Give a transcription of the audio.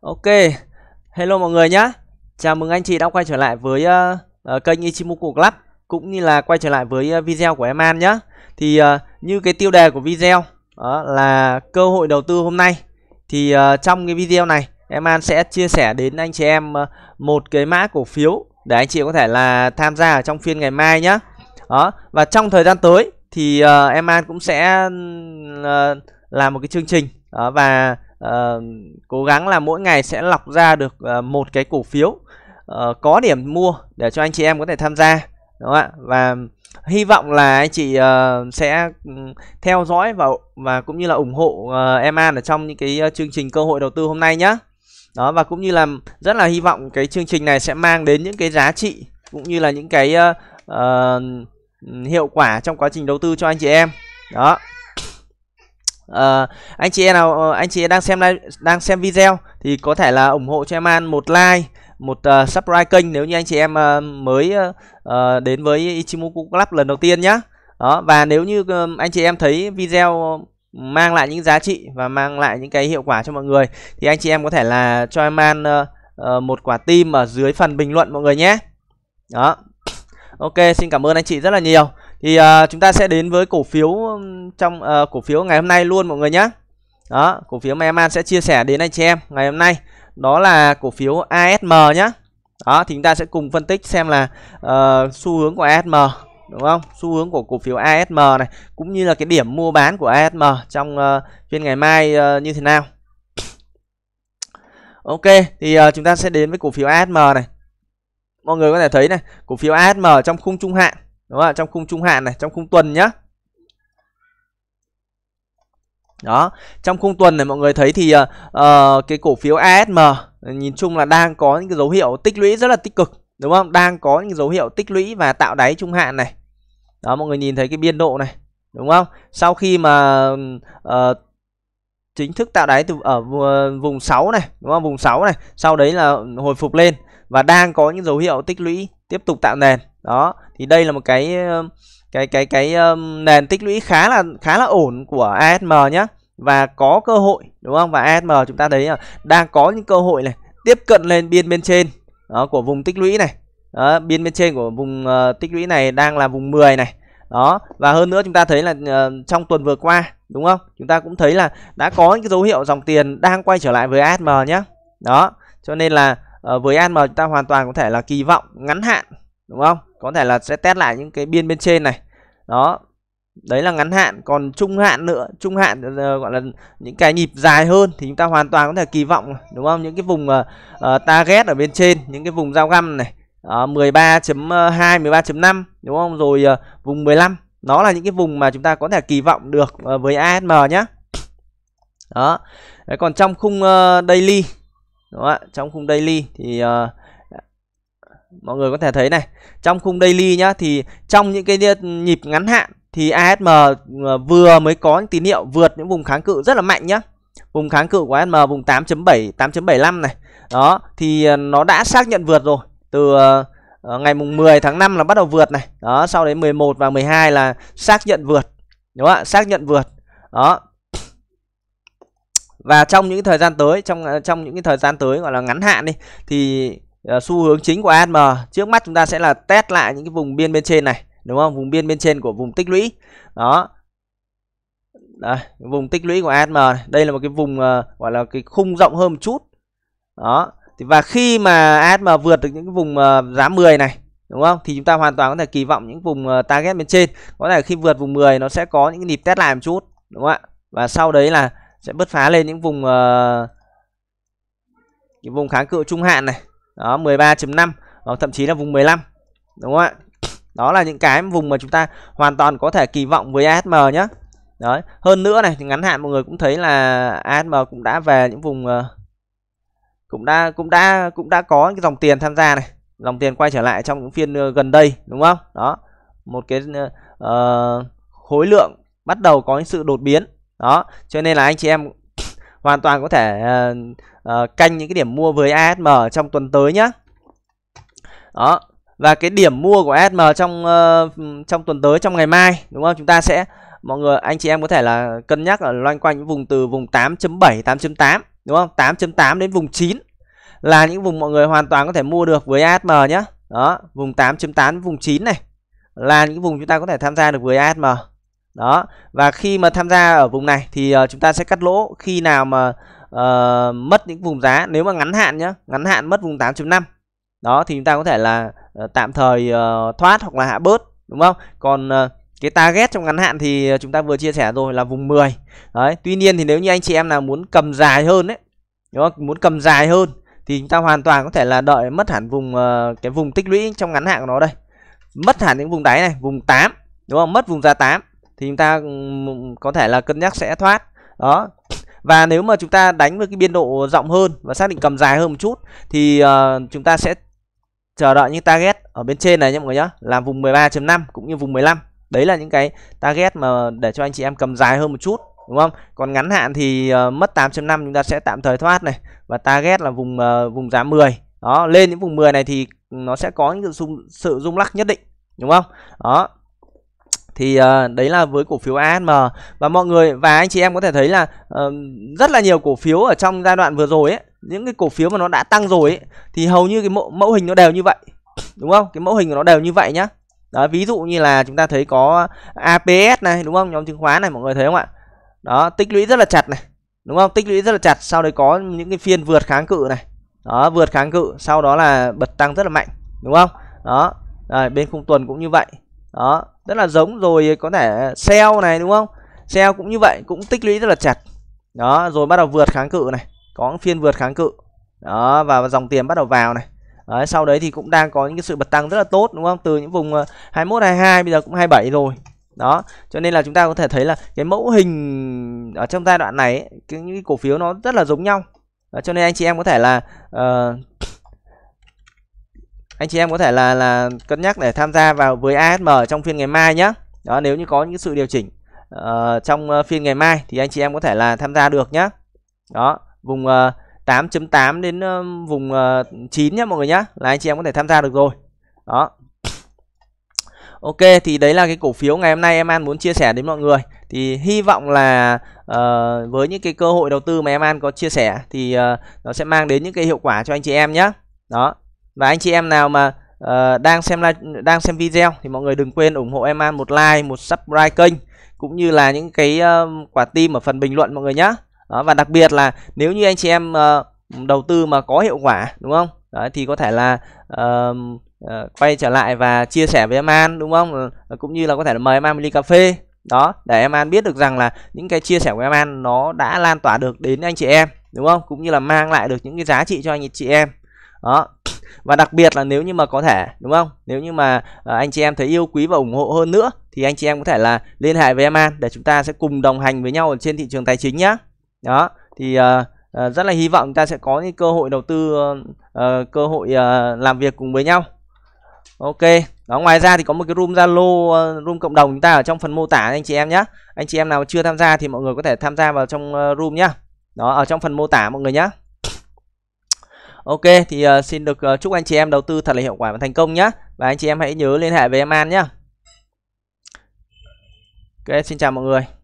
Ok, hello mọi người nhé. Chào mừng anh chị đã quay trở lại với uh, uh, kênh Ichimoku Club cũng như là quay trở lại với uh, video của em An nhé. Thì uh, như cái tiêu đề của video đó là cơ hội đầu tư hôm nay thì uh, trong cái video này em An sẽ chia sẻ đến anh chị em uh, một cái mã cổ phiếu để anh chị có thể là tham gia ở trong phiên ngày mai nhé. Đó, và trong thời gian tới thì uh, em An cũng sẽ uh, làm một cái chương trình đó, và uh, cố gắng là mỗi ngày sẽ lọc ra được uh, một cái cổ phiếu uh, có điểm mua để cho anh chị em có thể tham gia đúng không ạ và hy vọng là anh chị uh, sẽ ừ, theo dõi và và cũng như là ủng hộ uh, em An ở trong những cái chương trình cơ hội đầu tư hôm nay nhé đó và cũng như là rất là hy vọng cái chương trình này sẽ mang đến những cái giá trị cũng như là những cái uh, uh, hiệu quả trong quá trình đầu tư cho anh chị em đó à, anh chị em nào ờ, anh chị đang xem live, đang xem video thì có thể là ủng hộ cho em an một like một uh, subscribe kênh nếu như anh chị em uh, mới uh, đến với Ichimoku Club lần đầu tiên nhá đó và nếu như uh, anh chị em thấy video mang lại những giá trị và mang lại những cái hiệu quả cho mọi người thì anh chị em có thể là cho em an uh, một quả tim ở dưới phần bình luận mọi người nhé đó ok xin cảm ơn anh chị rất là nhiều thì uh, chúng ta sẽ đến với cổ phiếu trong uh, cổ phiếu ngày hôm nay luôn mọi người nhé đó cổ phiếu mà em an sẽ chia sẻ đến anh chị em ngày hôm nay đó là cổ phiếu asm nhé đó thì chúng ta sẽ cùng phân tích xem là uh, xu hướng của asm đúng không xu hướng của cổ phiếu asm này cũng như là cái điểm mua bán của asm trong uh, phiên ngày mai uh, như thế nào ok thì uh, chúng ta sẽ đến với cổ phiếu asm này mọi người có thể thấy này cổ phiếu asm trong khung trung hạn đúng không trong khung trung hạn này trong khung tuần nhá đó trong khung tuần này mọi người thấy thì uh, cái cổ phiếu ASM nhìn chung là đang có những cái dấu hiệu tích lũy rất là tích cực đúng không đang có những dấu hiệu tích lũy và tạo đáy trung hạn này đó mọi người nhìn thấy cái biên độ này đúng không sau khi mà uh, chính thức tạo đáy từ ở vùng 6 này đúng không vùng 6 này sau đấy là hồi phục lên và đang có những dấu hiệu tích lũy tiếp tục tạo nền đó thì đây là một cái cái cái cái um, nền tích lũy khá là khá là ổn của ASM nhé và có cơ hội đúng không và ASM chúng ta thấy là đang có những cơ hội này tiếp cận lên biên bên trên đó, của vùng tích lũy này đó, biên bên trên của vùng uh, tích lũy này đang là vùng 10 này đó và hơn nữa chúng ta thấy là uh, trong tuần vừa qua đúng không chúng ta cũng thấy là đã có những cái dấu hiệu dòng tiền đang quay trở lại với ASM nhé đó cho nên là uh, với ASM chúng ta hoàn toàn có thể là kỳ vọng ngắn hạn đúng không có thể là sẽ test lại những cái biên bên trên này đó đấy là ngắn hạn còn trung hạn nữa trung hạn ờ, ờ, gọi là những cái nhịp dài hơn thì chúng ta hoàn toàn có thể kỳ vọng đúng không những cái vùng uh, uh, target ở bên trên những cái vùng giao găm này uh, 13.2 13.5 đúng không rồi uh, vùng 15 nó là những cái vùng mà chúng ta có thể kỳ vọng được uh, với ASM nhé đó đấy, còn trong khung uh, daily đúng không ạ trong khung daily thì uh, mọi người có thể thấy này trong khung daily nhá thì trong những cái nhịp ngắn hạn thì ASM ờ, vừa mới có những tín hiệu vượt những vùng kháng cự rất là mạnh nhá vùng kháng cự của ASM vùng 8.7 8.75 này đó thì ờ, nó đã xác nhận vượt rồi từ ờ, ngày mùng 10 tháng 5 là bắt đầu vượt này đó sau đấy 11 và 12 là xác nhận vượt đúng không ạ xác nhận vượt đó và trong những thời gian tới trong trong những cái thời gian tới gọi là ngắn hạn đi thì Ờ, xu hướng chính của ASM trước mắt chúng ta sẽ là test lại những cái vùng biên bên trên này đúng không vùng biên bên trên của vùng tích lũy đó đây, vùng tích lũy của ASM đây là một cái vùng uh, gọi là cái khung rộng hơn một chút đó thì và khi mà ASM vượt được những cái vùng uh, giá 10 này đúng không thì chúng ta hoàn toàn có thể kỳ vọng những vùng uh, target bên trên có thể khi vượt vùng 10 nó sẽ có những cái nhịp test lại một chút đúng không ạ và sau đấy là sẽ bứt phá lên những vùng uh, cái vùng kháng cự trung hạn này đó 13.5 thậm chí là vùng 15 đúng không ạ đó là những cái vùng mà chúng ta hoàn toàn có thể kỳ vọng với ASM nhé đấy hơn nữa này thì ngắn hạn mọi người cũng thấy là ASM cũng đã về những vùng ờ, cũng đã cũng đã cũng đã có cái dòng tiền tham gia này dòng tiền quay trở lại trong những phiên ờ, gần đây đúng không đó một cái uh, khối lượng bắt đầu có những sự đột biến đó cho nên là anh chị em hoàn toàn có thể uh, uh, canh những cái điểm mua với ASM trong tuần tới nhá đó và cái điểm mua của ASM trong uh, trong tuần tới trong ngày mai đúng không chúng ta sẽ mọi người anh chị em có thể là cân nhắc ở loanh quanh những vùng từ vùng 8.7 8.8 đúng không 8.8 đến vùng 9 là những vùng mọi người hoàn toàn có thể mua được với ASM nhé đó vùng 8.8 vùng 9 này là những vùng chúng ta có thể tham gia được với ASM đó và khi mà tham gia ở vùng này thì ờ, chúng ta sẽ cắt lỗ khi nào mà uh, mất những vùng giá nếu mà ngắn hạn nhé ngắn hạn mất vùng 8.5 đó thì chúng ta có thể là uh, tạm thời uh, thoát hoặc là hạ bớt đúng không còn uh, cái target trong ngắn hạn thì chúng ta vừa chia sẻ rồi là vùng 10 đấy tuy nhiên thì nếu như anh chị em nào muốn cầm dài hơn đấy đúng không? muốn cầm dài hơn thì chúng ta hoàn toàn có thể là đợi mất hẳn vùng uh, cái vùng tích lũy trong ngắn hạn của nó đây mất hẳn những vùng đáy này vùng 8 đúng không mất vùng giá 8 thì chúng ta có thể là cân nhắc sẽ thoát đó và nếu mà chúng ta đánh với cái biên độ rộng hơn và xác định cầm dài hơn một chút thì uh, chúng ta sẽ chờ đợi những target ở bên trên này nhé mọi người nhé là vùng 13.5 cũng như vùng 15 đấy là những cái target mà để cho anh chị em cầm dài hơn một chút đúng không còn ngắn hạn thì uh, mất 8.5 chúng ta sẽ tạm thời thoát này và target là vùng uh, vùng giá 10 đó lên những vùng 10 này thì nó sẽ có những sự, sự rung lắc nhất định đúng không đó thì uh, đấy là với cổ phiếu ASM và mọi người và anh chị em có thể thấy là uh, rất là nhiều cổ phiếu ở trong giai đoạn vừa rồi ấy những cái cổ phiếu mà nó đã tăng rồi ấy, thì hầu như cái mẫu, mẫu hình nó đều như vậy đúng không cái mẫu hình của nó đều như vậy nhá đó ví dụ như là chúng ta thấy có APS này đúng không nhóm chứng khoán này mọi người thấy không ạ đó tích lũy rất là chặt này đúng không tích lũy rất là chặt sau đấy có những cái phiên vượt kháng cự này đó vượt kháng cự sau đó là bật tăng rất là mạnh đúng không đó rồi, bên khung tuần cũng như vậy đó rất là giống rồi có thể sell này đúng không sell cũng như vậy cũng tích lũy rất là chặt đó rồi bắt đầu vượt kháng cự này có phiên vượt kháng cự đó và dòng tiền bắt đầu vào này đấy, sau đấy thì cũng đang có những cái sự bật tăng rất là tốt đúng không từ những vùng 21 ờ, 22 bây giờ cũng 27 rồi đó cho nên là chúng ta có thể thấy là cái mẫu hình ở trong giai đoạn này cái, những cái cổ phiếu nó rất là giống nhau đó, cho nên anh chị em có thể là uh, anh chị em có thể là là cân nhắc để tham gia vào với ASM trong phiên ngày mai nhé đó nếu như có những sự điều chỉnh uh, trong ờ, phiên ngày mai thì anh chị em có thể là tham gia được nhé đó vùng uh, ờ, 8.8 đến uh, vùng uh, 9 nhé mọi người nhé là anh chị em có thể tham gia được rồi đó Ok thì đấy là cái cổ phiếu ngày hôm nay em An muốn chia sẻ đến mọi người thì hy vọng là uh, với những cái cơ hội đầu tư mà em An có chia sẻ thì uh, nó sẽ mang đến những cái hiệu quả cho anh chị em nhé đó và anh chị em nào mà uh, đang xem live, đang xem video thì mọi người đừng quên ủng hộ em An một like một subscribe kênh cũng như là những cái uh, quả tim ở phần bình luận mọi người nhé và đặc biệt là nếu như anh chị em uh, đầu tư mà có hiệu quả đúng không Đấy, thì có thể là uh, uh, quay trở lại và chia sẻ với em An đúng không cũng như là có thể là mời em An đi cà phê đó để em An biết được rằng là những cái chia sẻ của em An nó đã lan tỏa được đến anh chị em đúng không cũng như là mang lại được những cái giá trị cho anh chị em đó và đặc biệt là nếu như mà có thể đúng không nếu như mà à, anh chị em thấy yêu quý và ủng hộ hơn nữa thì anh chị em có thể là liên hệ với em an để chúng ta sẽ cùng đồng hành với nhau ở trên thị trường tài chính nhá đó thì uh, rất là hy vọng chúng ta sẽ có những cơ hội đầu tư uh, cơ hội uh, làm việc cùng với nhau ok đó ngoài ra thì có một cái room zalo uh, room cộng đồng chúng ta ở trong phần mô tả anh chị em nhé anh chị em nào chưa tham gia thì mọi người có thể tham gia vào trong uh, room nhá đó ở trong phần mô tả mọi người nhé Ok thì uh, xin được uh, chúc anh chị em đầu tư thật là hiệu quả và thành công nhé Và anh chị em hãy nhớ liên hệ với em An nhé Ok xin chào mọi người